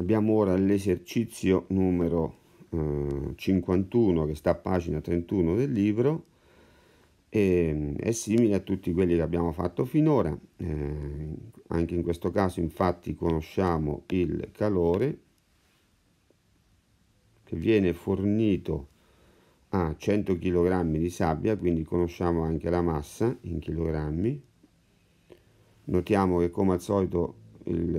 Abbiamo ora l'esercizio numero eh, 51 che sta a pagina 31 del libro e ehm, è simile a tutti quelli che abbiamo fatto finora. Eh, anche in questo caso infatti conosciamo il calore che viene fornito a 100 kg di sabbia, quindi conosciamo anche la massa in chilogrammi. Notiamo che come al solito il,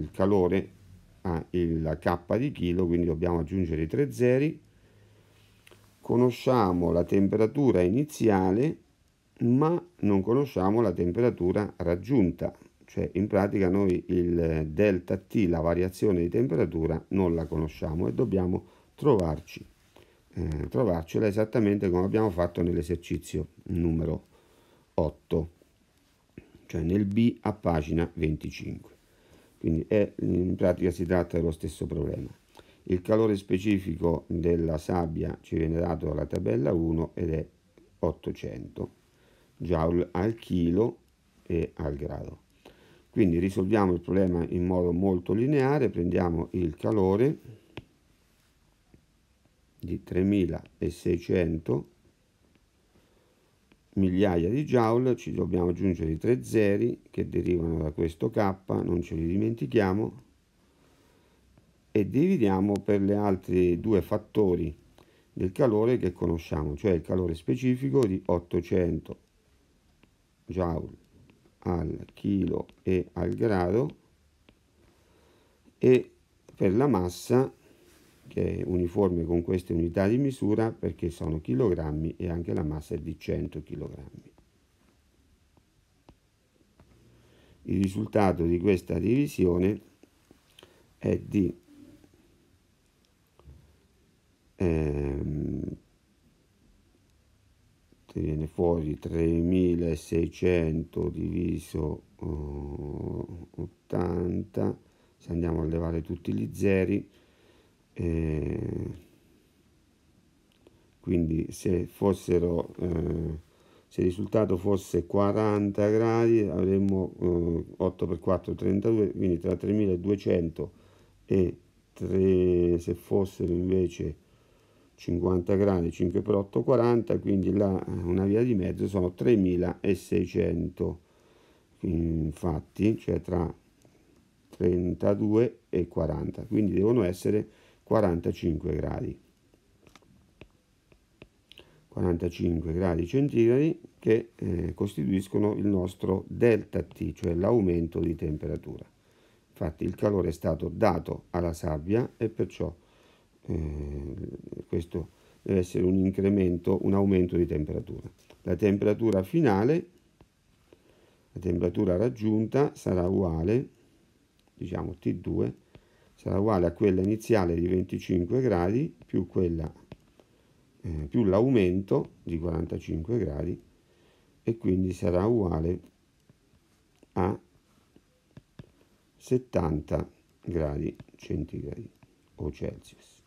il calore ha il K di chilo, quindi dobbiamo aggiungere i tre zeri. Conosciamo la temperatura iniziale, ma non conosciamo la temperatura raggiunta, cioè in pratica noi il delta T, la variazione di temperatura, non la conosciamo e dobbiamo trovarci, eh, trovarcela esattamente come abbiamo fatto nell'esercizio numero 8, cioè nel B a pagina 25. Quindi è, in pratica si tratta dello stesso problema. Il calore specifico della sabbia ci viene dato dalla tabella 1 ed è 800 joule al chilo e al grado. Quindi risolviamo il problema in modo molto lineare, prendiamo il calore di 3600 migliaia di joule, ci dobbiamo aggiungere i tre zeri che derivano da questo k, non ce li dimentichiamo, e dividiamo per gli altri due fattori del calore che conosciamo, cioè il calore specifico di 800 joule al chilo e al grado e per la massa che è uniforme con queste unità di misura perché sono chilogrammi e anche la massa è di 100 kg. Il risultato di questa divisione è di ehm, viene fuori 3600 diviso 80 eh, se andiamo a levare tutti gli zeri eh, quindi se, fossero, eh, se il risultato fosse 40 gradi avremmo eh, 8 per 4 32 quindi tra 3200 e 3, se fossero invece 50 gradi 5 per 8 40 quindi là eh, una via di mezzo sono 3600 infatti cioè tra 32 e 40 quindi devono essere 45 gradi 45 gradi centigradi che eh, costituiscono il nostro delta T, cioè l'aumento di temperatura. Infatti il calore è stato dato alla sabbia e perciò eh, questo deve essere un incremento, un aumento di temperatura. La temperatura finale, la temperatura raggiunta sarà uguale, diciamo T2, sarà uguale a quella iniziale di 25 gradi più, quella, eh, più l'aumento di 45 gradi e quindi sarà uguale a 70 gradi centigradi o Celsius.